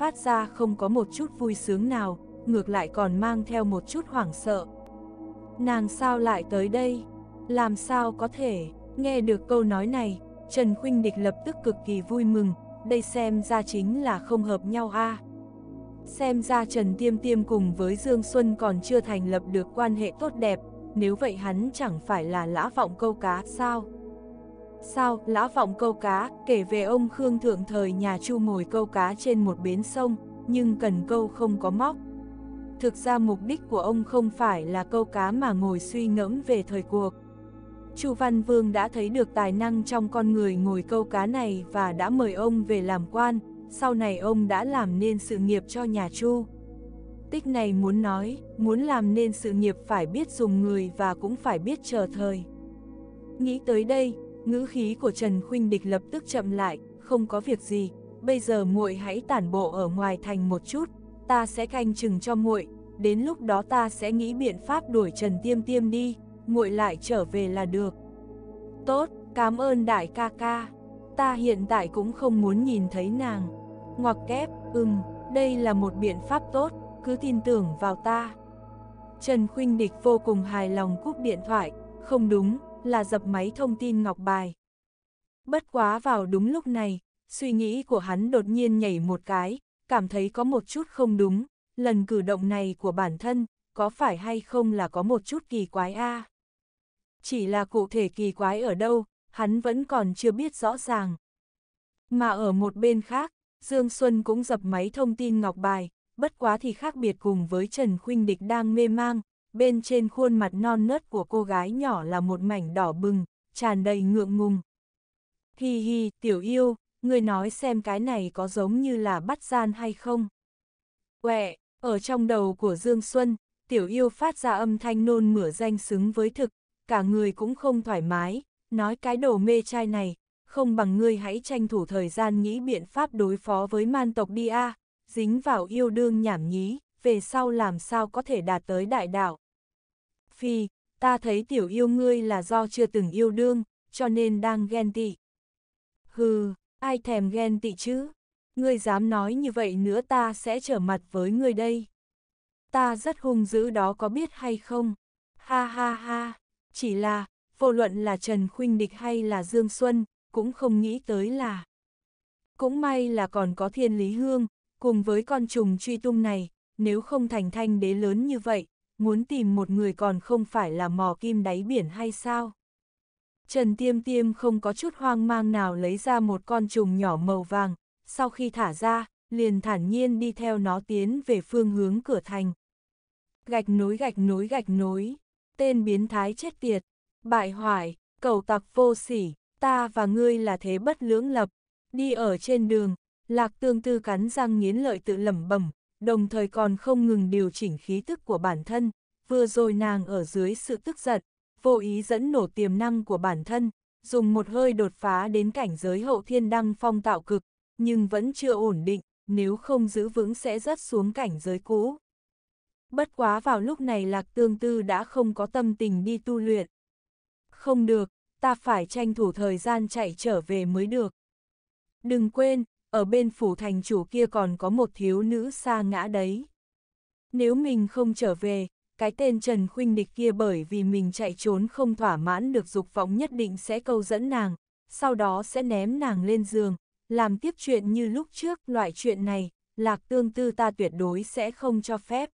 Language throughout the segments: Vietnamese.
phát ra không có một chút vui sướng nào, ngược lại còn mang theo một chút hoảng sợ. Nàng sao lại tới đây? Làm sao có thể? Nghe được câu nói này, Trần Khuynh Địch lập tức cực kỳ vui mừng, đây xem ra chính là không hợp nhau a. Xem ra Trần Tiêm Tiêm cùng với Dương Xuân còn chưa thành lập được quan hệ tốt đẹp, nếu vậy hắn chẳng phải là lã vọng câu cá sao? Sao, lã vọng câu cá, kể về ông Khương Thượng thời nhà Chu ngồi câu cá trên một bến sông, nhưng cần câu không có móc. Thực ra mục đích của ông không phải là câu cá mà ngồi suy ngẫm về thời cuộc. Chu Văn Vương đã thấy được tài năng trong con người ngồi câu cá này và đã mời ông về làm quan, sau này ông đã làm nên sự nghiệp cho nhà Chu. Tích này muốn nói, muốn làm nên sự nghiệp phải biết dùng người và cũng phải biết chờ thời. Nghĩ tới đây, Ngữ khí của Trần Khuynh Địch lập tức chậm lại, không có việc gì, bây giờ muội hãy tản bộ ở ngoài thành một chút, ta sẽ canh chừng cho muội, đến lúc đó ta sẽ nghĩ biện pháp đuổi Trần Tiêm Tiêm đi, muội lại trở về là được. Tốt, cảm ơn đại ca ca. Ta hiện tại cũng không muốn nhìn thấy nàng. Ngoặc kép, ừm, đây là một biện pháp tốt, cứ tin tưởng vào ta. Trần Khuynh Địch vô cùng hài lòng cúp điện thoại, không đúng, là dập máy thông tin ngọc bài. Bất quá vào đúng lúc này, suy nghĩ của hắn đột nhiên nhảy một cái, cảm thấy có một chút không đúng, lần cử động này của bản thân, có phải hay không là có một chút kỳ quái a à? Chỉ là cụ thể kỳ quái ở đâu, hắn vẫn còn chưa biết rõ ràng. Mà ở một bên khác, Dương Xuân cũng dập máy thông tin ngọc bài, bất quá thì khác biệt cùng với Trần Khuynh Địch đang mê mang, bên trên khuôn mặt non nớt của cô gái nhỏ là một mảnh đỏ bừng, tràn đầy ngượng ngùng. Hi hi, tiểu yêu, người nói xem cái này có giống như là bắt gian hay không? Quẹ, ở trong đầu của Dương Xuân, tiểu yêu phát ra âm thanh nôn mửa danh xứng với thực, cả người cũng không thoải mái, nói cái đồ mê trai này, không bằng ngươi hãy tranh thủ thời gian nghĩ biện pháp đối phó với man tộc đi a, à, dính vào yêu đương nhảm nhí, về sau làm sao có thể đạt tới đại đạo. Phi, ta thấy tiểu yêu ngươi là do chưa từng yêu đương, cho nên đang ghen tị. Hừ, ai thèm ghen tị chứ? Ngươi dám nói như vậy nữa ta sẽ trở mặt với ngươi đây. Ta rất hung dữ đó có biết hay không? Ha ha ha, chỉ là, vô luận là Trần Khuynh Địch hay là Dương Xuân, cũng không nghĩ tới là. Cũng may là còn có thiên lý hương, cùng với con trùng truy tung này, nếu không thành thanh đế lớn như vậy, muốn tìm một người còn không phải là mò kim đáy biển hay sao? Trần Tiêm Tiêm không có chút hoang mang nào lấy ra một con trùng nhỏ màu vàng, sau khi thả ra, liền thản nhiên đi theo nó tiến về phương hướng cửa thành. Gạch nối gạch nối gạch nối, tên biến thái chết tiệt, bại hoại, cầu tặc vô sỉ, ta và ngươi là thế bất lưỡng lập, đi ở trên đường, lạc tương tư cắn răng nghiến lợi tự lẩm bẩm, đồng thời còn không ngừng điều chỉnh khí tức của bản thân, vừa rồi nàng ở dưới sự tức giận, vô ý dẫn nổ tiềm năng của bản thân, dùng một hơi đột phá đến cảnh giới hậu thiên đăng phong tạo cực, nhưng vẫn chưa ổn định, nếu không giữ vững sẽ rớt xuống cảnh giới cũ. Bất quá vào lúc này Lạc Tương Tư đã không có tâm tình đi tu luyện. Không được, ta phải tranh thủ thời gian chạy trở về mới được. Đừng quên, ở bên phủ thành chủ kia còn có một thiếu nữ xa ngã đấy. Nếu mình không trở về, cái tên Trần Khuynh Địch kia bởi vì mình chạy trốn không thỏa mãn được dục vọng nhất định sẽ câu dẫn nàng, sau đó sẽ ném nàng lên giường, làm tiếp chuyện như lúc trước loại chuyện này, lạc tương tư ta tuyệt đối sẽ không cho phép.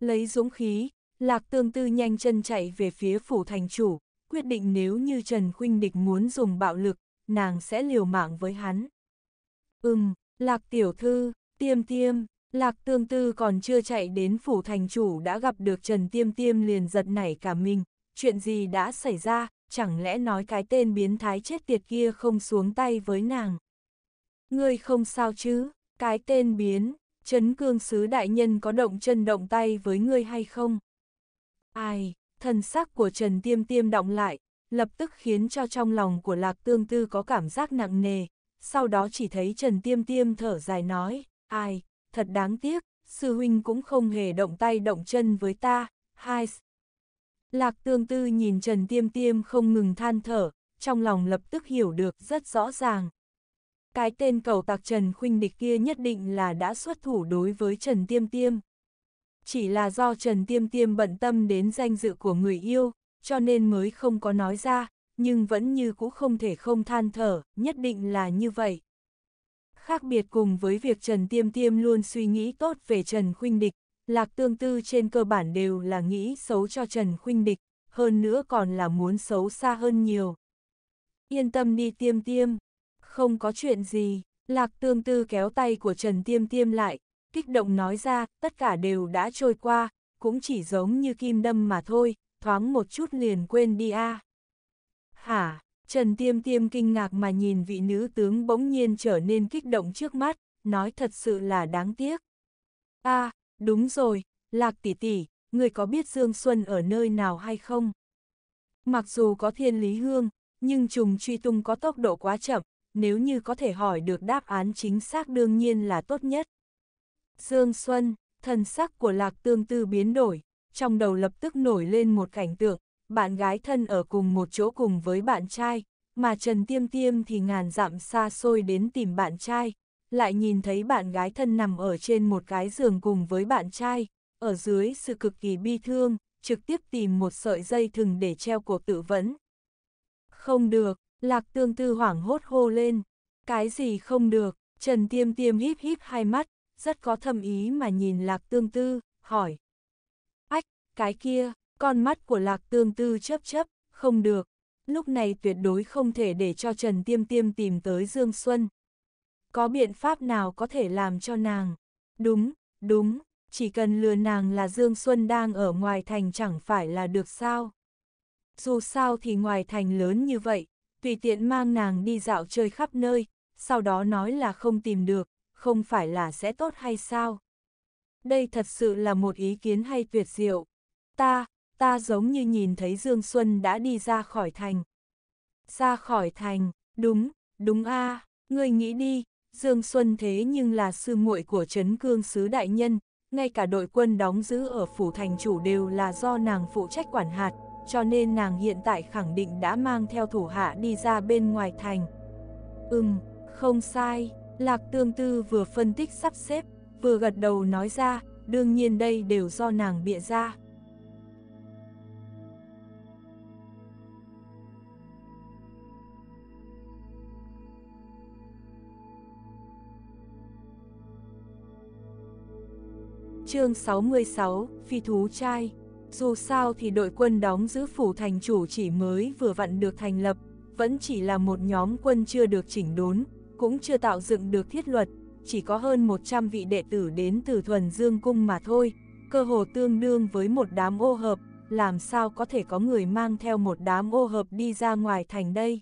Lấy dũng khí, lạc tương tư nhanh chân chạy về phía phủ thành chủ, quyết định nếu như Trần Khuynh Địch muốn dùng bạo lực, nàng sẽ liều mạng với hắn. Ừm, lạc tiểu thư, tiêm tiêm, lạc tương tư còn chưa chạy đến phủ thành chủ đã gặp được Trần Tiêm Tiêm liền giật nảy cả mình, chuyện gì đã xảy ra, chẳng lẽ nói cái tên biến thái chết tiệt kia không xuống tay với nàng. Ngươi không sao chứ, cái tên biến, chấn cương sứ đại nhân có động chân động tay với ngươi hay không? Ai, thần sắc của Trần Tiêm Tiêm động lại, lập tức khiến cho trong lòng của Lạc Tương Tư có cảm giác nặng nề, sau đó chỉ thấy Trần Tiêm Tiêm thở dài nói, ai, thật đáng tiếc, sư huynh cũng không hề động tay động chân với ta, hai. Lạc tương tư nhìn Trần Tiêm Tiêm không ngừng than thở, trong lòng lập tức hiểu được rất rõ ràng. Cái tên cầu tạc Trần Khuynh Địch kia nhất định là đã xuất thủ đối với Trần Tiêm Tiêm. Chỉ là do Trần Tiêm Tiêm bận tâm đến danh dự của người yêu, cho nên mới không có nói ra, nhưng vẫn như cũ không thể không than thở, nhất định là như vậy. Khác biệt cùng với việc Trần Tiêm Tiêm luôn suy nghĩ tốt về Trần Khuynh Địch, Lạc Tương Tư trên cơ bản đều là nghĩ xấu cho Trần Khuynh Địch, hơn nữa còn là muốn xấu xa hơn nhiều. Yên tâm đi Tiêm Tiêm, không có chuyện gì, Lạc Tương Tư kéo tay của Trần Tiêm Tiêm lại, kích động nói ra, tất cả đều đã trôi qua, cũng chỉ giống như kim đâm mà thôi, thoáng một chút liền quên đi a. À. Hả? Trần Tiêm Tiêm kinh ngạc mà nhìn vị nữ tướng bỗng nhiên trở nên kích động trước mắt, nói thật sự là đáng tiếc. a à, đúng rồi, Lạc tỷ tỷ, người có biết Dương Xuân ở nơi nào hay không? Mặc dù có thiên lý hương, nhưng trùng truy tung có tốc độ quá chậm, nếu như có thể hỏi được đáp án chính xác đương nhiên là tốt nhất. Dương Xuân, thần sắc của Lạc Tương Tư biến đổi, trong đầu lập tức nổi lên một cảnh tượng, bạn gái thân ở cùng một chỗ cùng với bạn trai, mà Trần Tiêm Tiêm thì ngàn dặm xa xôi đến tìm bạn trai, lại nhìn thấy bạn gái thân nằm ở trên một cái giường cùng với bạn trai, ở dưới sự cực kỳ bi thương, trực tiếp tìm một sợi dây thừng để treo cuộc tự vẫn. Không được, Lạc Tương Tư hoảng hốt hô lên, cái gì không được, Trần Tiêm Tiêm híp híp hai mắt, rất có thâm ý mà nhìn Lạc Tương Tư, hỏi. Ách, cái kia, con mắt của lạc tương tư chấp chấp, không được. Lúc này tuyệt đối không thể để cho Trần Tiêm Tiêm tìm tới Dương Xuân. Có biện pháp nào có thể làm cho nàng? Đúng, đúng, chỉ cần lừa nàng là Dương Xuân đang ở ngoài thành chẳng phải là được sao. Dù sao thì ngoài thành lớn như vậy, tùy tiện mang nàng đi dạo chơi khắp nơi, sau đó nói là không tìm được, không phải là sẽ tốt hay sao? Đây thật sự là một ý kiến hay tuyệt diệu. Ta, ta giống như nhìn thấy Dương Xuân đã đi ra khỏi thành. Ra khỏi thành, đúng, đúng a à, ngươi nghĩ đi, Dương Xuân thế nhưng là sư muội của Trấn Cương Sứ Đại Nhân, ngay cả đội quân đóng giữ ở phủ thành chủ đều là do nàng phụ trách quản hạt, cho nên nàng hiện tại khẳng định đã mang theo thủ hạ đi ra bên ngoài thành. Ừm, không sai, Lạc Tương Tư vừa phân tích sắp xếp, vừa gật đầu nói ra, đương nhiên đây đều do nàng bịa ra. Chương 66, Phi thú trai Dù sao thì đội quân đóng giữ phủ thành chủ chỉ mới vừa vặn được thành lập, vẫn chỉ là một nhóm quân chưa được chỉnh đốn, cũng chưa tạo dựng được thiết luật, chỉ có hơn 100 vị đệ tử đến từ thuần dương cung mà thôi, cơ hồ tương đương với một đám ô hợp, làm sao có thể có người mang theo một đám ô hợp đi ra ngoài thành đây.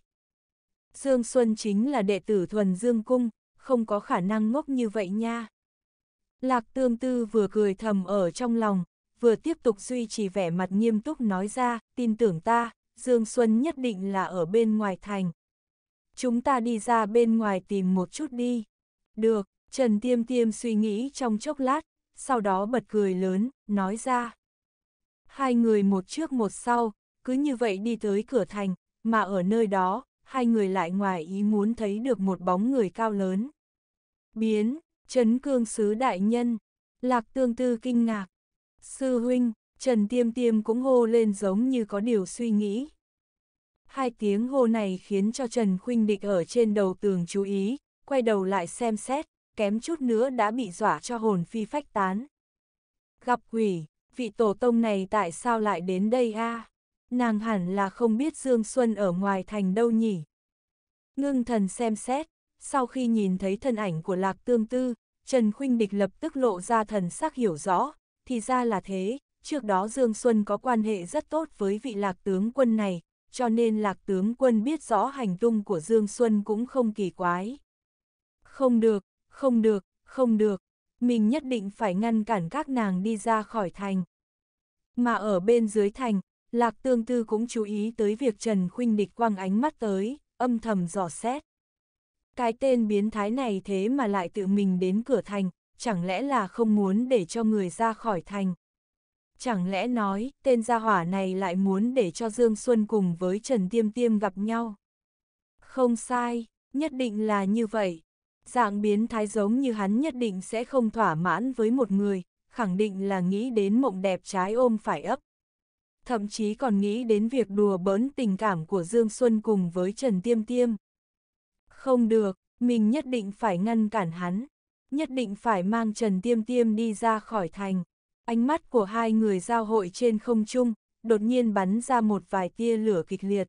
Dương Xuân chính là đệ tử thuần dương cung, không có khả năng ngốc như vậy nha. Lạc tương tư vừa cười thầm ở trong lòng, vừa tiếp tục duy trì vẻ mặt nghiêm túc nói ra, tin tưởng ta, Dương Xuân nhất định là ở bên ngoài thành. Chúng ta đi ra bên ngoài tìm một chút đi. Được, Trần Tiêm Tiêm suy nghĩ trong chốc lát, sau đó bật cười lớn, nói ra. Hai người một trước một sau, cứ như vậy đi tới cửa thành, mà ở nơi đó, hai người lại ngoài ý muốn thấy được một bóng người cao lớn. Biến, Trấn cương sứ đại nhân, lạc tương tư kinh ngạc. Sư huynh, Trần Tiêm Tiêm cũng hô lên giống như có điều suy nghĩ. Hai tiếng hô này khiến cho Trần Khuynh Địch ở trên đầu tường chú ý, quay đầu lại xem xét, kém chút nữa đã bị dọa cho hồn phi phách tán. Gặp quỷ, vị tổ tông này tại sao lại đến đây a? À? Nàng hẳn là không biết Dương Xuân ở ngoài thành đâu nhỉ? Ngưng thần xem xét, sau khi nhìn thấy thân ảnh của Lạc Tương Tư, Trần Khuynh Địch lập tức lộ ra thần sắc hiểu rõ, thì ra là thế, trước đó Dương Xuân có quan hệ rất tốt với vị Lạc tướng quân này, cho nên Lạc tướng quân biết rõ hành tung của Dương Xuân cũng không kỳ quái. Không được, không được, không được, mình nhất định phải ngăn cản các nàng đi ra khỏi thành. Mà ở bên dưới thành, Lạc Tương Tư cũng chú ý tới việc Trần Khuynh Địch quăng ánh mắt tới, âm thầm dò xét. Cái tên biến thái này thế mà lại tự mình đến cửa thành, chẳng lẽ là không muốn để cho người ra khỏi thành. Chẳng lẽ nói, tên gia hỏa này lại muốn để cho Dương Xuân cùng với Trần Tiêm Tiêm gặp nhau? Không sai, nhất định là như vậy. Dạng biến thái giống như hắn nhất định sẽ không thỏa mãn với một người, khẳng định là nghĩ đến mộng đẹp trái ôm phải ấp. Thậm chí còn nghĩ đến việc đùa bỡn tình cảm của Dương Xuân cùng với Trần Tiêm Tiêm. Không được, mình nhất định phải ngăn cản hắn, nhất định phải mang Trần Tiêm Tiêm đi ra khỏi thành. Ánh mắt của hai người giao hội trên không trung, đột nhiên bắn ra một vài tia lửa kịch liệt.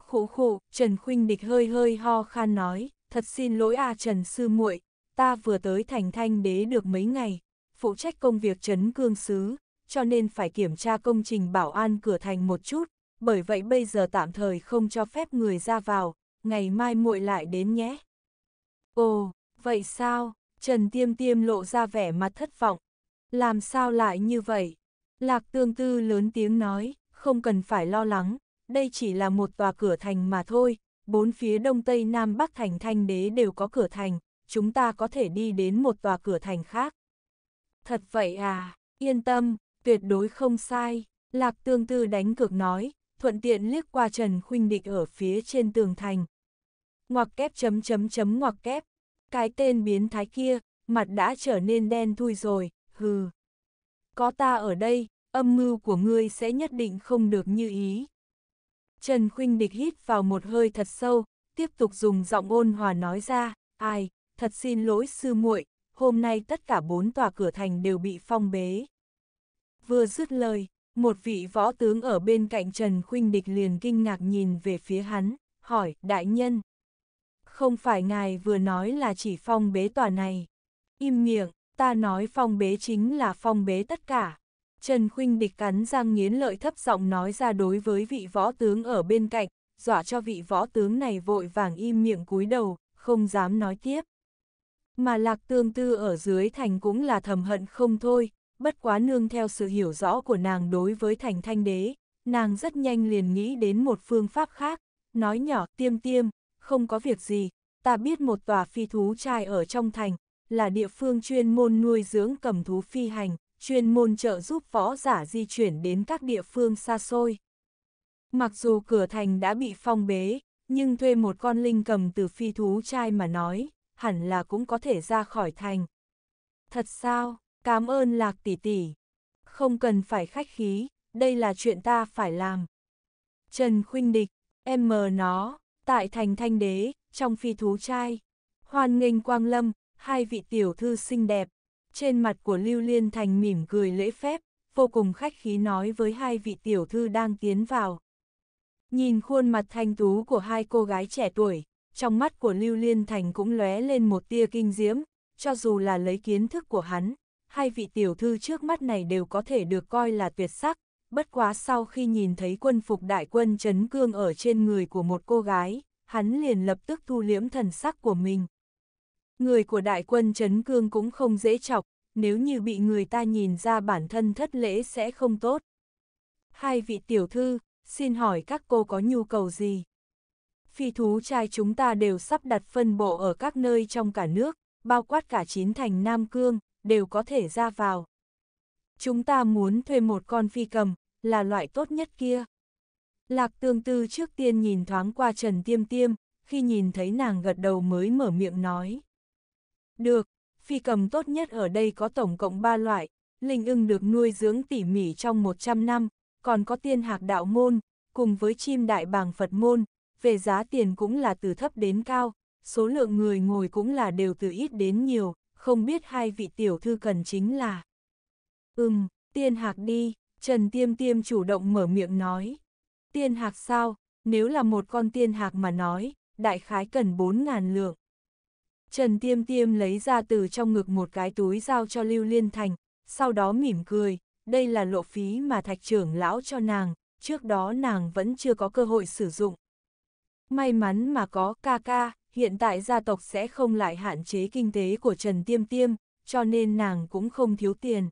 Khủ khủ, Trần Khuynh Địch hơi hơi ho khan nói, thật xin lỗi à Trần Sư muội ta vừa tới thành thanh đế được mấy ngày, phụ trách công việc trấn cương xứ, cho nên phải kiểm tra công trình bảo an cửa thành một chút, bởi vậy bây giờ tạm thời không cho phép người ra vào, ngày mai muội lại đến nhé. Ồ, vậy sao? Trần Tiêm Tiêm lộ ra vẻ mặt thất vọng. Làm sao lại như vậy? Lạc tương tư lớn tiếng nói, không cần phải lo lắng, đây chỉ là một tòa cửa thành mà thôi, bốn phía đông tây nam bắc thành thanh đế đều có cửa thành, chúng ta có thể đi đến một tòa cửa thành khác. Thật vậy à, yên tâm, tuyệt đối không sai, Lạc tương tư đánh cược nói, thuận tiện liếc qua Trần Khuynh Địch ở phía trên tường thành, ngoặc kép chấm chấm chấm ngoặc kép. Cái tên biến thái kia, mặt đã trở nên đen thui rồi, hừ. Có ta ở đây, âm mưu của ngươi sẽ nhất định không được như ý. Trần Khuynh Địch hít vào một hơi thật sâu, tiếp tục dùng giọng ôn hòa nói ra, ai, thật xin lỗi sư muội, hôm nay tất cả bốn tòa cửa thành đều bị phong bế. Vừa dứt lời, một vị võ tướng ở bên cạnh Trần Khuynh Địch liền kinh ngạc nhìn về phía hắn, hỏi, đại nhân, không phải ngài vừa nói là chỉ phong bế tòa này. Im miệng, ta nói phong bế chính là phong bế tất cả. Trần Khuynh địch cắn răng nghiến lợi thấp giọng nói ra đối với vị võ tướng ở bên cạnh, dọa cho vị võ tướng này vội vàng im miệng cúi đầu, không dám nói tiếp. Mà lạc tương tư ở dưới thành cũng là thầm hận không thôi, bất quá nương theo sự hiểu rõ của nàng đối với thành thanh đế, nàng rất nhanh liền nghĩ đến một phương pháp khác, nói nhỏ tiêm tiêm, không có việc gì, ta biết một tòa phi thú trai ở trong thành, là địa phương chuyên môn nuôi dưỡng cầm thú phi hành, chuyên môn trợ giúp võ giả di chuyển đến các địa phương xa xôi. Mặc dù cửa thành đã bị phong bế, nhưng thuê một con linh cầm từ phi thú trai mà nói, hẳn là cũng có thể ra khỏi thành. Thật sao, cảm ơn lạc tỷ tỷ. Không cần phải khách khí, đây là chuyện ta phải làm. Trần Khuynh Địch, em mờ nó, tại thành thanh đế, trong phi thú trai. Hoan nghênh quang lâm, hai vị tiểu thư xinh đẹp. Trên mặt của Lưu Liên Thành mỉm cười lễ phép, vô cùng khách khí nói với hai vị tiểu thư đang tiến vào. Nhìn khuôn mặt thanh tú của hai cô gái trẻ tuổi, trong mắt của Lưu Liên Thành cũng lóe lên một tia kinh diễm, cho dù là lấy kiến thức của hắn, hai vị tiểu thư trước mắt này đều có thể được coi là tuyệt sắc, bất quá sau khi nhìn thấy quân phục đại quân chấn cương ở trên người của một cô gái, hắn liền lập tức thu liễm thần sắc của mình. Người của đại quân chấn cương cũng không dễ chọc, nếu như bị người ta nhìn ra bản thân thất lễ sẽ không tốt. Hai vị tiểu thư, xin hỏi các cô có nhu cầu gì? Phi thú trai chúng ta đều sắp đặt phân bộ ở các nơi trong cả nước, bao quát cả chín thành Nam Cương, đều có thể ra vào. Chúng ta muốn thuê một con phi cầm, là loại tốt nhất kia. Lạc tương tư trước tiên nhìn thoáng qua Trần Tiêm Tiêm, khi nhìn thấy nàng gật đầu mới mở miệng nói. Được, phi cầm tốt nhất ở đây có tổng cộng 3 loại, linh ưng được nuôi dưỡng tỉ mỉ trong 100 năm, còn có tiên hạc đạo môn, cùng với chim đại bàng Phật môn, về giá tiền cũng là từ thấp đến cao, số lượng người ngồi cũng là đều từ ít đến nhiều, không biết hai vị tiểu thư cần chính là. Ừm, tiên hạc đi. Trần Tiêm Tiêm chủ động mở miệng nói. Tiên hạc sao, nếu là một con tiên hạc mà nói, đại khái cần bốn ngàn lượng. Trần Tiêm Tiêm lấy ra từ trong ngực một cái túi giao cho Lưu Liên Thành, sau đó mỉm cười, đây là lộ phí mà thạch trưởng lão cho nàng, trước đó nàng vẫn chưa có cơ hội sử dụng. May mắn mà có ca ca, hiện tại gia tộc sẽ không lại hạn chế kinh tế của Trần Tiêm Tiêm, cho nên nàng cũng không thiếu tiền,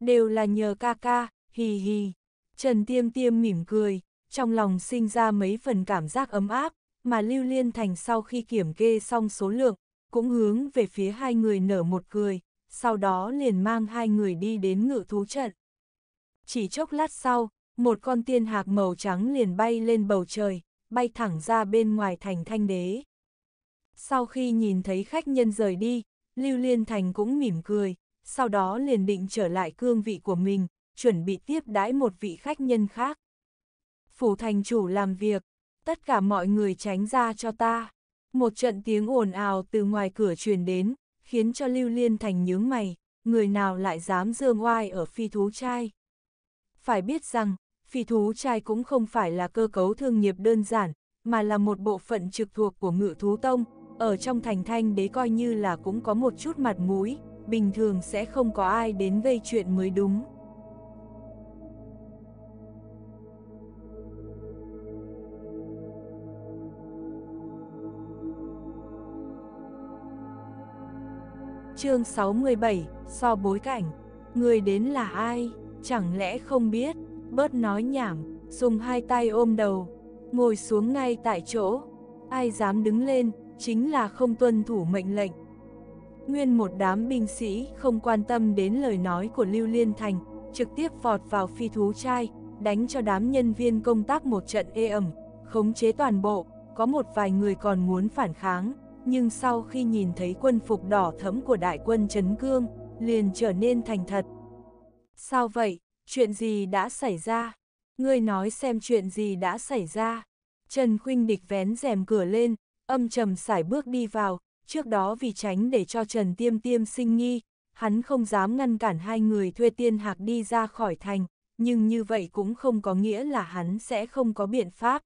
đều là nhờ ca ca, hì hì. Trần Tiêm Tiêm mỉm cười, trong lòng sinh ra mấy phần cảm giác ấm áp, mà Lưu Liên Thành sau khi kiểm kê xong số lượng, cũng hướng về phía hai người nở một cười, sau đó liền mang hai người đi đến ngự thú trận. Chỉ chốc lát sau, một con tiên hạc màu trắng liền bay lên bầu trời, bay thẳng ra bên ngoài thành thanh đế. Sau khi nhìn thấy khách nhân rời đi, Lưu Liên Thành cũng mỉm cười, sau đó liền định trở lại cương vị của mình, chuẩn bị tiếp đãi một vị khách nhân khác. Phủ thành chủ làm việc, tất cả mọi người tránh ra cho ta. Một trận tiếng ồn ào từ ngoài cửa truyền đến, khiến cho Lưu Liên Thành nhướng mày, người nào lại dám dương oai ở phi thú trai. Phải biết rằng, phi thú trai cũng không phải là cơ cấu thương nghiệp đơn giản, mà là một bộ phận trực thuộc của ngự thú tông, ở trong thành thanh đế coi như là cũng có một chút mặt mũi, bình thường sẽ không có ai đến gây chuyện mới đúng. Chương 67, so bối cảnh. Người đến là ai, chẳng lẽ không biết, bớt nói nhảm, dùng hai tay ôm đầu, ngồi xuống ngay tại chỗ. Ai dám đứng lên, chính là không tuân thủ mệnh lệnh. Nguyên một đám binh sĩ không quan tâm đến lời nói của Lưu Liên Thành, trực tiếp vọt vào phi thú trai, đánh cho đám nhân viên công tác một trận ê ẩm, khống chế toàn bộ, có một vài người còn muốn phản kháng, nhưng sau khi nhìn thấy quân phục đỏ thẫm của đại quân Trấn Cương, liền trở nên thành thật. Sao vậy? Chuyện gì đã xảy ra? Ngươi nói xem chuyện gì đã xảy ra. Trần Khuynh Địch vén rèm cửa lên, âm trầm sải bước đi vào, trước đó vì tránh để cho Trần Tiêm Tiêm sinh nghi, hắn không dám ngăn cản hai người thuê tiên hạc đi ra khỏi thành, nhưng như vậy cũng không có nghĩa là hắn sẽ không có biện pháp.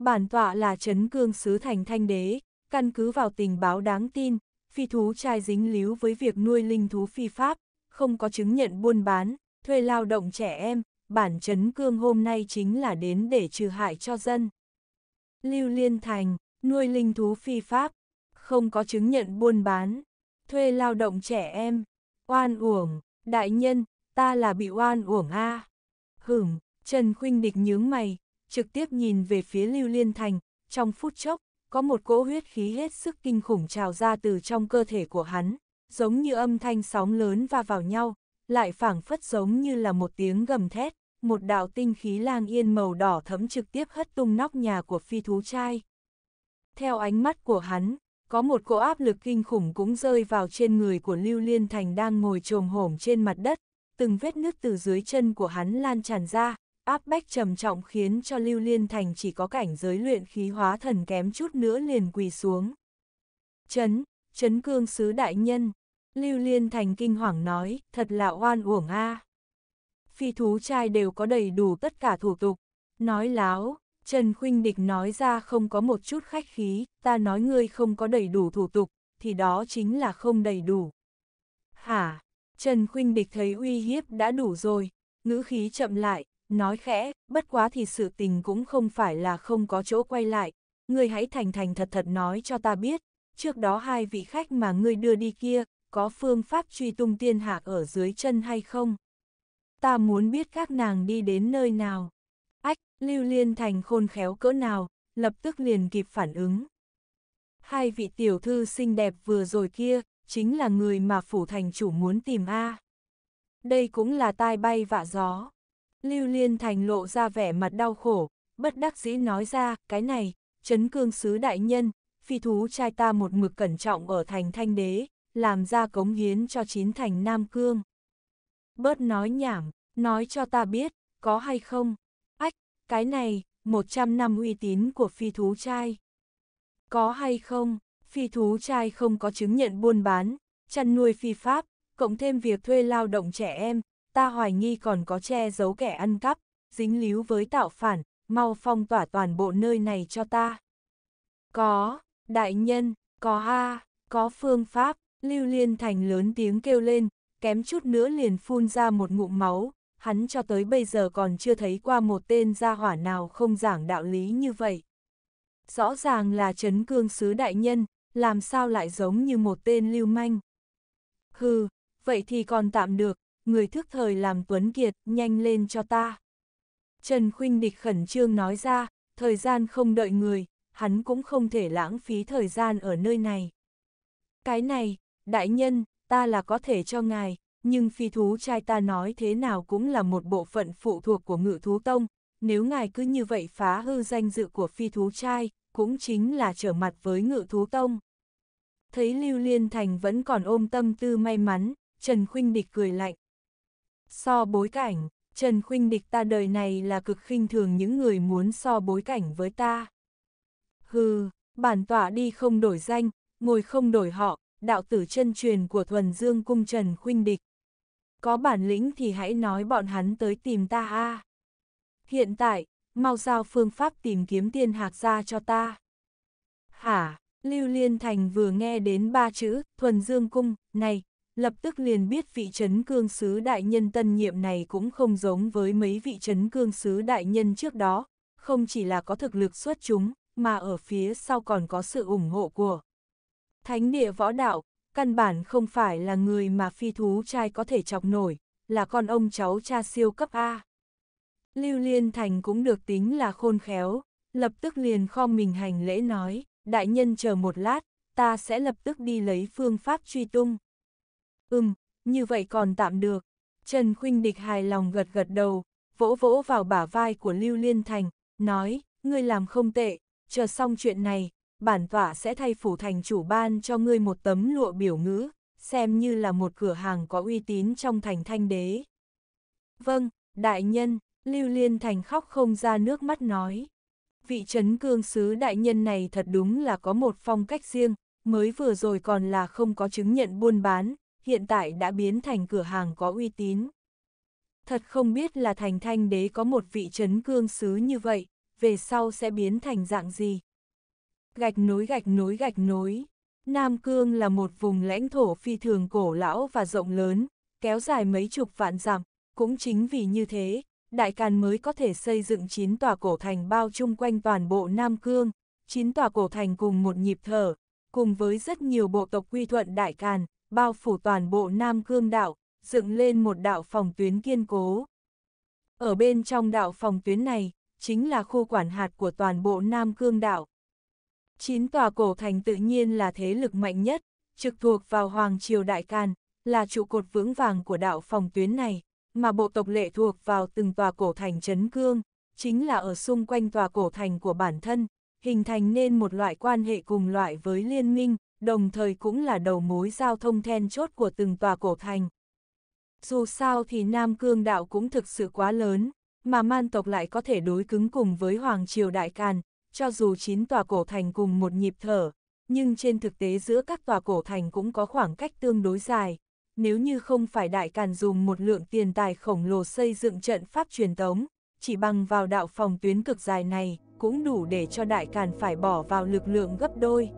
Bản tọa là Trấn Cương Sứ Thành Thanh Đế, căn cứ vào tình báo đáng tin, phi thú trai dính líu với việc nuôi linh thú phi pháp, không có chứng nhận buôn bán, thuê lao động trẻ em, bản Trấn Cương hôm nay chính là đến để trừ hại cho dân. Lưu Liên Thành, nuôi linh thú phi pháp, không có chứng nhận buôn bán, thuê lao động trẻ em, oan uổng, đại nhân, ta là bị oan uổng a. À. Hửm, Trần Khuynh Địch nhướng mày, trực tiếp nhìn về phía Lưu Liên Thành, trong phút chốc, có một cỗ huyết khí hết sức kinh khủng trào ra từ trong cơ thể của hắn, giống như âm thanh sóng lớn va vào nhau, lại phảng phất giống như là một tiếng gầm thét, một đạo tinh khí lang yên màu đỏ thấm trực tiếp hất tung nóc nhà của phi thú trai. Theo ánh mắt của hắn, có một cỗ áp lực kinh khủng cũng rơi vào trên người của Lưu Liên Thành đang ngồi trồm hổm trên mặt đất, từng vết nước từ dưới chân của hắn lan tràn ra, áp bách trầm trọng khiến cho Lưu Liên Thành chỉ có cảnh giới luyện khí hóa thần kém chút nữa liền quỳ xuống. Chấn, chấn cương sứ đại nhân, Lưu Liên Thành kinh hoàng nói, thật là oan uổng a. Phi thú trai đều có đầy đủ tất cả thủ tục, nói láo, Trần Khuynh Địch nói ra không có một chút khách khí, ta nói ngươi không có đầy đủ thủ tục, thì đó chính là không đầy đủ. Hả? Trần Khuynh Địch thấy uy hiếp đã đủ rồi, ngữ khí chậm lại, nói khẽ, bất quá thì sự tình cũng không phải là không có chỗ quay lại, ngươi hãy thành thành thật thật nói cho ta biết, trước đó hai vị khách mà ngươi đưa đi kia, có phương pháp truy tung tiên hạc ở dưới chân hay không? Ta muốn biết các nàng đi đến nơi nào. Ách, Lưu Liên Thành khôn khéo cỡ nào, lập tức liền kịp phản ứng. Hai vị tiểu thư xinh đẹp vừa rồi kia, chính là người mà phủ thành chủ muốn tìm A. Đây cũng là tai bay vạ gió. Lưu Liên Thành lộ ra vẻ mặt đau khổ, bất đắc dĩ nói ra, cái này, chấn cương sứ đại nhân, phi thú trai ta một mực cẩn trọng ở thành thanh đế, làm ra cống hiến cho chín thành Nam Cương. Bớt nói nhảm, nói cho ta biết, có hay không? Cái này, 100 năm uy tín của phi thú trai. Có hay không, phi thú trai không có chứng nhận buôn bán, chăn nuôi phi pháp, cộng thêm việc thuê lao động trẻ em, ta hoài nghi còn có che giấu kẻ ăn cắp, dính líu với tạo phản, mau phong tỏa toàn bộ nơi này cho ta. Có, đại nhân, có ha, có phương pháp, lưu liên thành lớn tiếng kêu lên, kém chút nữa liền phun ra một ngụm máu, hắn cho tới bây giờ còn chưa thấy qua một tên gia hỏa nào không giảng đạo lý như vậy. Rõ ràng là Trấn Cương Sứ Đại Nhân, làm sao lại giống như một tên lưu manh. Hừ, vậy thì còn tạm được, người thức thời làm Tuấn Kiệt, nhanh lên cho ta. Trần Khuynh Địch khẩn trương nói ra, thời gian không đợi người, hắn cũng không thể lãng phí thời gian ở nơi này. Cái này, đại nhân, ta là có thể cho ngài, nhưng phi thú trai ta nói thế nào cũng là một bộ phận phụ thuộc của ngự thú tông, nếu ngài cứ như vậy phá hư danh dự của phi thú trai, cũng chính là trở mặt với ngự thú tông. Thấy Lưu Liên Thành vẫn còn ôm tâm tư may mắn, Trần Khuynh Địch cười lạnh. So bối cảnh, Trần Khuynh Địch ta đời này là cực khinh thường những người muốn so bối cảnh với ta. Hừ, bản tọa đi không đổi danh, ngồi không đổi họ, đạo tử chân truyền của thuần dương cung Trần Khuynh Địch có bản lĩnh thì hãy nói bọn hắn tới tìm ta a. Hiện tại, mau giao phương pháp tìm kiếm tiên hạc ra cho ta. Hả, Lưu Liên Thành vừa nghe đến ba chữ, thuần dương cung, này, lập tức liền biết vị trấn cương sứ đại nhân tân nhiệm này cũng không giống với mấy vị trấn cương sứ đại nhân trước đó, không chỉ là có thực lực xuất chúng, mà ở phía sau còn có sự ủng hộ của Thánh địa võ đạo, căn bản không phải là người mà phi thú trai có thể chọc nổi, là con ông cháu cha siêu cấp A. Lưu Liên Thành cũng được tính là khôn khéo, lập tức liền khom mình hành lễ nói, đại nhân chờ một lát, ta sẽ lập tức đi lấy phương pháp truy tung. Ừm, như vậy còn tạm được. Trần Khuynh Địch hài lòng gật gật đầu, vỗ vỗ vào bả vai của Lưu Liên Thành, nói, ngươi làm không tệ, chờ xong chuyện này, bản tọa sẽ thay phủ thành chủ ban cho ngươi một tấm lụa biểu ngữ, xem như là một cửa hàng có uy tín trong thành thanh đế. Vâng, đại nhân, Lưu Liên Thành khóc không ra nước mắt nói. Vị trấn cương sứ đại nhân này thật đúng là có một phong cách riêng, mới vừa rồi còn là không có chứng nhận buôn bán, hiện tại đã biến thành cửa hàng có uy tín. Thật không biết là thành thanh đế có một vị trấn cương sứ như vậy, về sau sẽ biến thành dạng gì. Gạch nối gạch nối gạch nối. Nam Cương là một vùng lãnh thổ phi thường cổ lão và rộng lớn, kéo dài mấy chục vạn dặm. Cũng chính vì như thế, Đại Càn mới có thể xây dựng 9 tòa cổ thành bao chung quanh toàn bộ Nam Cương, 9 tòa cổ thành cùng một nhịp thở, cùng với rất nhiều bộ tộc quy thuận Đại Càn, bao phủ toàn bộ Nam Cương đạo, dựng lên một đạo phòng tuyến kiên cố. Ở bên trong đạo phòng tuyến này, chính là khu quản hạt của toàn bộ Nam Cương đạo, Chín tòa cổ thành tự nhiên là thế lực mạnh nhất, trực thuộc vào Hoàng Triều Đại Càn, là trụ cột vững vàng của đạo phòng tuyến này, mà bộ tộc lệ thuộc vào từng tòa cổ thành chấn Cương, chính là ở xung quanh tòa cổ thành của bản thân, hình thành nên một loại quan hệ cùng loại với liên minh, đồng thời cũng là đầu mối giao thông then chốt của từng tòa cổ thành. Dù sao thì Nam Cương đạo cũng thực sự quá lớn, mà man tộc lại có thể đối cứng cùng với Hoàng Triều Đại Càn, cho dù chín tòa cổ thành cùng một nhịp thở, nhưng trên thực tế giữa các tòa cổ thành cũng có khoảng cách tương đối dài. Nếu như không phải đại càn dùng một lượng tiền tài khổng lồ xây dựng trận pháp truyền tống, chỉ bằng vào đạo phòng tuyến cực dài này, cũng đủ để cho đại càn phải bỏ vào lực lượng gấp đôi.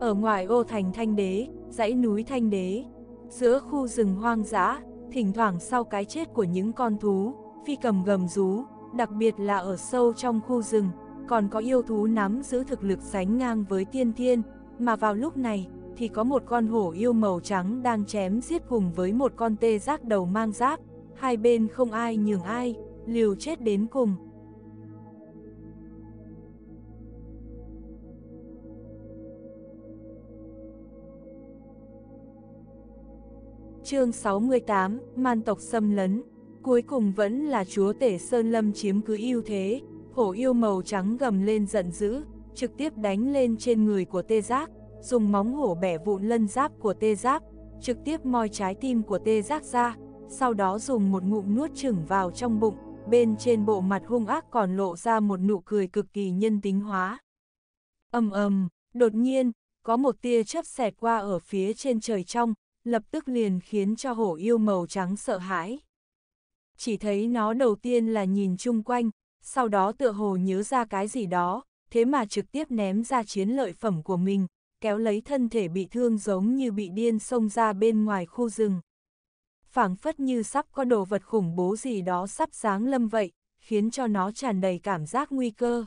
Ở ngoài ô thành Thanh Đế, dãy núi Thanh Đế, giữa khu rừng hoang dã, thỉnh thoảng sau cái chết của những con thú, phi cầm gầm rú, đặc biệt là ở sâu trong khu rừng, còn có yêu thú nắm giữ thực lực sánh ngang với tiên thiên, mà vào lúc này, thì có một con hổ yêu màu trắng đang chém giết cùng với một con tê giác đầu mang giáp, hai bên không ai nhường ai, liều chết đến cùng. chương 68, Man tộc xâm lấn, cuối cùng vẫn là chúa tể Sơn Lâm chiếm cứ ưu thế, hổ yêu màu trắng gầm lên giận dữ, trực tiếp đánh lên trên người của tê giác, dùng móng hổ bẻ vụn lân giáp của tê giác, trực tiếp moi trái tim của tê giác ra, sau đó dùng một ngụm nuốt chửng vào trong bụng, bên trên bộ mặt hung ác còn lộ ra một nụ cười cực kỳ nhân tính hóa. ầm ầm, đột nhiên, có một tia chớp xẹt qua ở phía trên trời trong, lập tức liền khiến cho hổ yêu màu trắng sợ hãi. Chỉ thấy nó đầu tiên là nhìn chung quanh, sau đó tựa hồ nhớ ra cái gì đó, thế mà trực tiếp ném ra chiến lợi phẩm của mình, kéo lấy thân thể bị thương giống như bị điên xông ra bên ngoài khu rừng. phảng phất như sắp có đồ vật khủng bố gì đó sắp sáng lâm vậy, khiến cho nó tràn đầy cảm giác nguy cơ.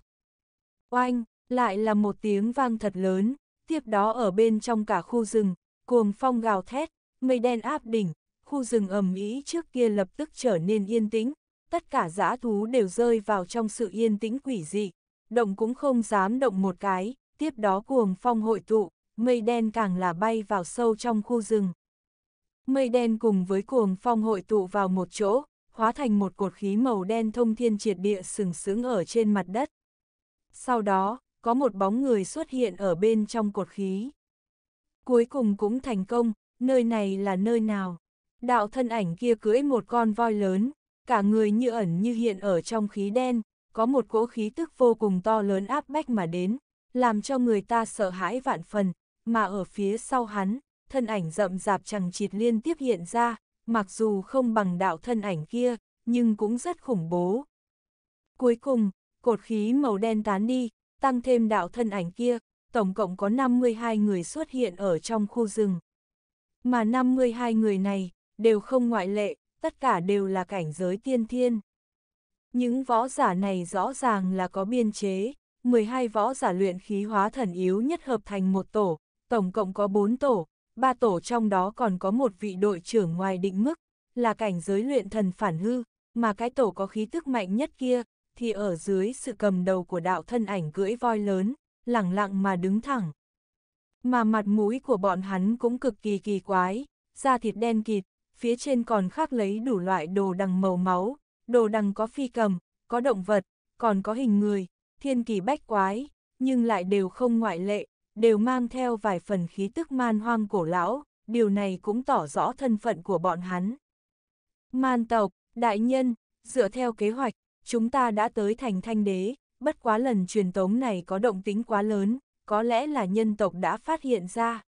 Oanh, lại là một tiếng vang thật lớn, tiếp đó ở bên trong cả khu rừng, cuồng phong gào thét, mây đen áp đỉnh, khu rừng ầm ĩ trước kia lập tức trở nên yên tĩnh, tất cả dã thú đều rơi vào trong sự yên tĩnh quỷ dị, động cũng không dám động một cái, tiếp đó cuồng phong hội tụ, mây đen càng là bay vào sâu trong khu rừng. Mây đen cùng với cuồng phong hội tụ vào một chỗ, hóa thành một cột khí màu đen thông thiên triệt địa sừng sững ở trên mặt đất. Sau đó, có một bóng người xuất hiện ở bên trong cột khí. Cuối cùng cũng thành công, nơi này là nơi nào? Đạo thân ảnh kia cưỡi một con voi lớn, cả người như ẩn như hiện ở trong khí đen, có một cỗ khí tức vô cùng to lớn áp bách mà đến, làm cho người ta sợ hãi vạn phần, mà ở phía sau hắn, thân ảnh rậm rạp chẳng chịt liên tiếp hiện ra, mặc dù không bằng đạo thân ảnh kia, nhưng cũng rất khủng bố. Cuối cùng, cột khí màu đen tán đi, tăng thêm đạo thân ảnh kia, tổng cộng có 52 người xuất hiện ở trong khu rừng. Mà 52 người này, đều không ngoại lệ, tất cả đều là cảnh giới tiên thiên. Những võ giả này rõ ràng là có biên chế, 12 võ giả luyện khí hóa thần yếu nhất hợp thành một tổ, tổng cộng có 4 tổ, 3 tổ trong đó còn có một vị đội trưởng ngoài định mức, là cảnh giới luyện thần phản hư, mà cái tổ có khí tức mạnh nhất kia, thì ở dưới sự cầm đầu của đạo thân ảnh cưỡi voi lớn, lẳng lặng mà đứng thẳng. Mà mặt mũi của bọn hắn cũng cực kỳ kỳ quái, da thịt đen kịt, phía trên còn khắc lấy đủ loại đồ đằng màu máu, đồ đằng có phi cầm, có động vật, còn có hình người, thiên kỳ bách quái, nhưng lại đều không ngoại lệ, đều mang theo vài phần khí tức man hoang cổ lão, điều này cũng tỏ rõ thân phận của bọn hắn. Man tộc, đại nhân, dựa theo kế hoạch, chúng ta đã tới thành thanh đế, bất quá lần truyền tống này có động tính quá lớn, có lẽ là nhân tộc đã phát hiện ra.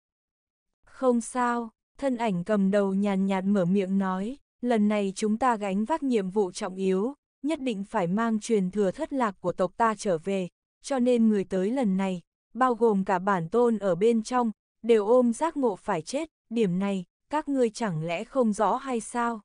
Không sao, Thân ảnh cầm đầu nhàn nhạt mở miệng nói, lần này chúng ta gánh vác nhiệm vụ trọng yếu, nhất định phải mang truyền thừa thất lạc của tộc ta trở về, cho nên người tới lần này, bao gồm cả bản tôn ở bên trong, đều ôm giác ngộ phải chết, điểm này, các ngươi chẳng lẽ không rõ hay sao?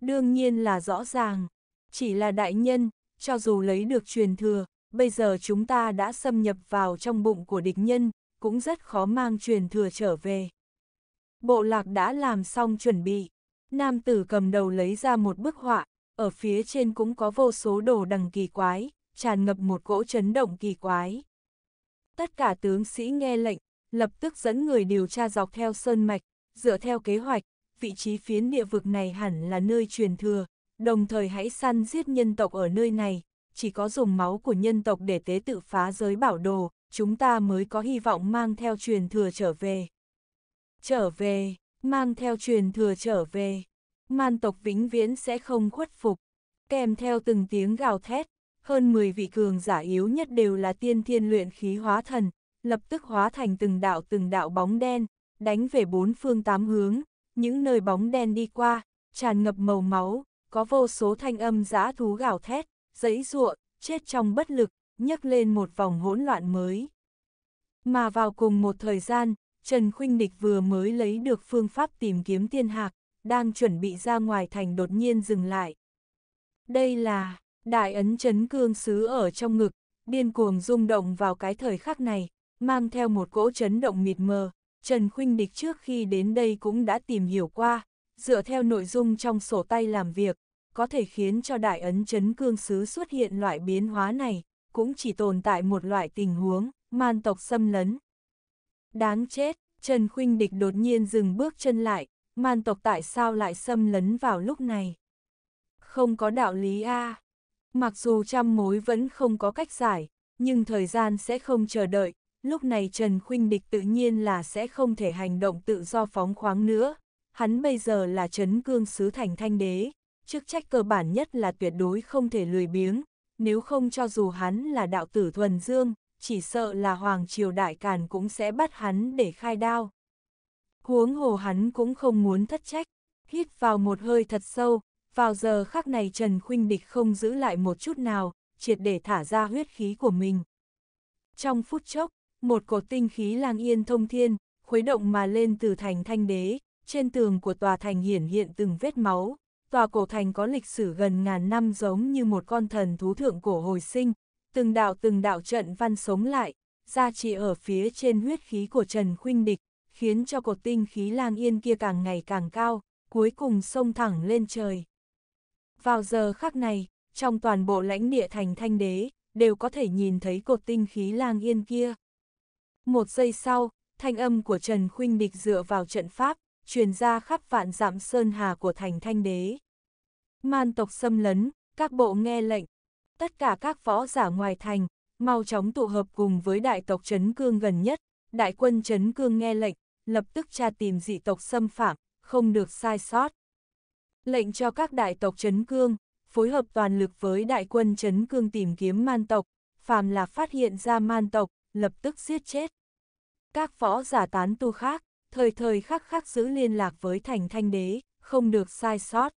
Đương nhiên là rõ ràng, chỉ là đại nhân, cho dù lấy được truyền thừa, bây giờ chúng ta đã xâm nhập vào trong bụng của địch nhân, cũng rất khó mang truyền thừa trở về. Bộ lạc đã làm xong chuẩn bị. Nam tử cầm đầu lấy ra một bức họa, ở phía trên cũng có vô số đồ đằng kỳ quái, tràn ngập một cỗ chấn động kỳ quái. Tất cả tướng sĩ nghe lệnh, lập tức dẫn người điều tra dọc theo sơn mạch, dựa theo kế hoạch, vị trí phiến địa vực này hẳn là nơi truyền thừa, đồng thời hãy săn giết nhân tộc ở nơi này, chỉ có dùng máu của nhân tộc để tế tự phá giới bảo đồ, chúng ta mới có hy vọng mang theo truyền thừa trở về. Trở về, mang theo truyền thừa trở về. Man tộc vĩnh viễn sẽ không khuất phục. Kèm theo từng tiếng gào thét, hơn 10 vị cường giả yếu nhất đều là tiên thiên luyện khí hóa thần, lập tức hóa thành từng đạo từng đạo bóng đen, đánh về bốn phương tám hướng, những nơi bóng đen đi qua, tràn ngập màu máu, có vô số thanh âm giã thú gào thét, giấy ruộng, chết trong bất lực, nhấc lên một vòng hỗn loạn mới. Mà vào cùng một thời gian, Trần Khuynh Địch vừa mới lấy được phương pháp tìm kiếm tiên hạc, đang chuẩn bị ra ngoài thành đột nhiên dừng lại. Đây là, đại ấn chấn cương sứ ở trong ngực, điên cuồng rung động vào cái thời khắc này, mang theo một cỗ chấn động mịt mờ. Trần Khuynh Địch trước khi đến đây cũng đã tìm hiểu qua, dựa theo nội dung trong sổ tay làm việc, có thể khiến cho đại ấn chấn cương sứ xuất hiện loại biến hóa này, cũng chỉ tồn tại một loại tình huống, man tộc xâm lấn, Đáng chết, Trần Khuynh Địch đột nhiên dừng bước chân lại, man tộc tại sao lại xâm lấn vào lúc này? Không có đạo lý a. Mặc dù trăm mối vẫn không có cách giải, nhưng thời gian sẽ không chờ đợi, lúc này Trần Khuynh Địch tự nhiên là sẽ không thể hành động tự do phóng khoáng nữa. Hắn bây giờ là Trấn Cương Sứ Thành Thanh Đế, chức trách cơ bản nhất là tuyệt đối không thể lười biếng, nếu không cho dù hắn là đạo tử thuần dương, chỉ sợ là Hoàng Triều Đại Càn cũng sẽ bắt hắn để khai đao. Huống hồ hắn cũng không muốn thất trách, hít vào một hơi thật sâu, vào giờ khắc này Trần Khuynh Địch không giữ lại một chút nào, triệt để thả ra huyết khí của mình. Trong phút chốc, một cột tinh khí lang yên thông thiên, khuấy động mà lên từ thành thanh đế, trên tường của tòa thành hiển hiện từng vết máu, tòa cổ thành có lịch sử gần ngàn năm giống như một con thần thú thượng cổ hồi sinh, Từng đạo từng đạo trận văn sống lại, ra chỉ ở phía trên huyết khí của Trần Khuynh Địch, khiến cho cột tinh khí lang yên kia càng ngày càng cao, cuối cùng sông thẳng lên trời. Vào giờ khắc này, trong toàn bộ lãnh địa thành thanh đế, đều có thể nhìn thấy cột tinh khí lang yên kia. Một giây sau, thanh âm của Trần Khuynh Địch dựa vào trận pháp, truyền ra khắp vạn dặm sơn hà của thành thanh đế. Man tộc xâm lấn, các bộ nghe lệnh, tất cả các võ giả ngoài thành, mau chóng tụ hợp cùng với đại tộc Trấn Cương gần nhất, đại quân Trấn Cương nghe lệnh, lập tức tra tìm dị tộc xâm phạm, không được sai sót. Lệnh cho các đại tộc Trấn Cương, phối hợp toàn lực với đại quân Trấn Cương tìm kiếm man tộc, phàm là phát hiện ra man tộc, lập tức giết chết. Các võ giả tán tu khác, thời thời khắc khắc giữ liên lạc với thành thanh đế, không được sai sót.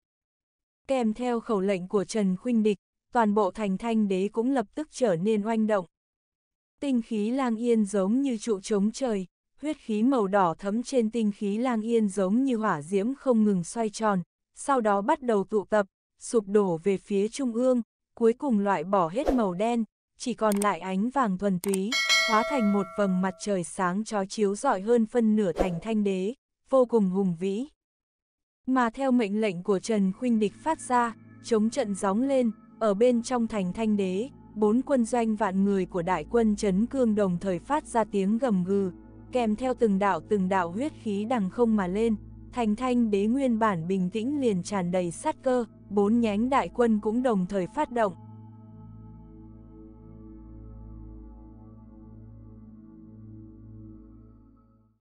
Kèm theo khẩu lệnh của Trần Khuynh Địch, toàn bộ thành thanh đế cũng lập tức trở nên oanh động. Tinh khí lang yên giống như trụ trống trời, huyết khí màu đỏ thấm trên tinh khí lang yên giống như hỏa diễm không ngừng xoay tròn, sau đó bắt đầu tụ tập, sụp đổ về phía trung ương, cuối cùng loại bỏ hết màu đen, chỉ còn lại ánh vàng thuần túy, hóa thành một vầng mặt trời sáng chói chiếu rọi hơn phân nửa thành thanh đế, vô cùng hùng vĩ. Mà theo mệnh lệnh của Trần Khuynh Địch phát ra, chống trận gióng lên, ở bên trong thành thanh đế, bốn quân doanh vạn người của đại quân Trấn Cương đồng thời phát ra tiếng gầm gừ, kèm theo từng đạo từng đạo huyết khí đằng không mà lên, thành thanh đế nguyên bản bình tĩnh liền tràn đầy sát cơ, bốn nhánh đại quân cũng đồng thời phát động,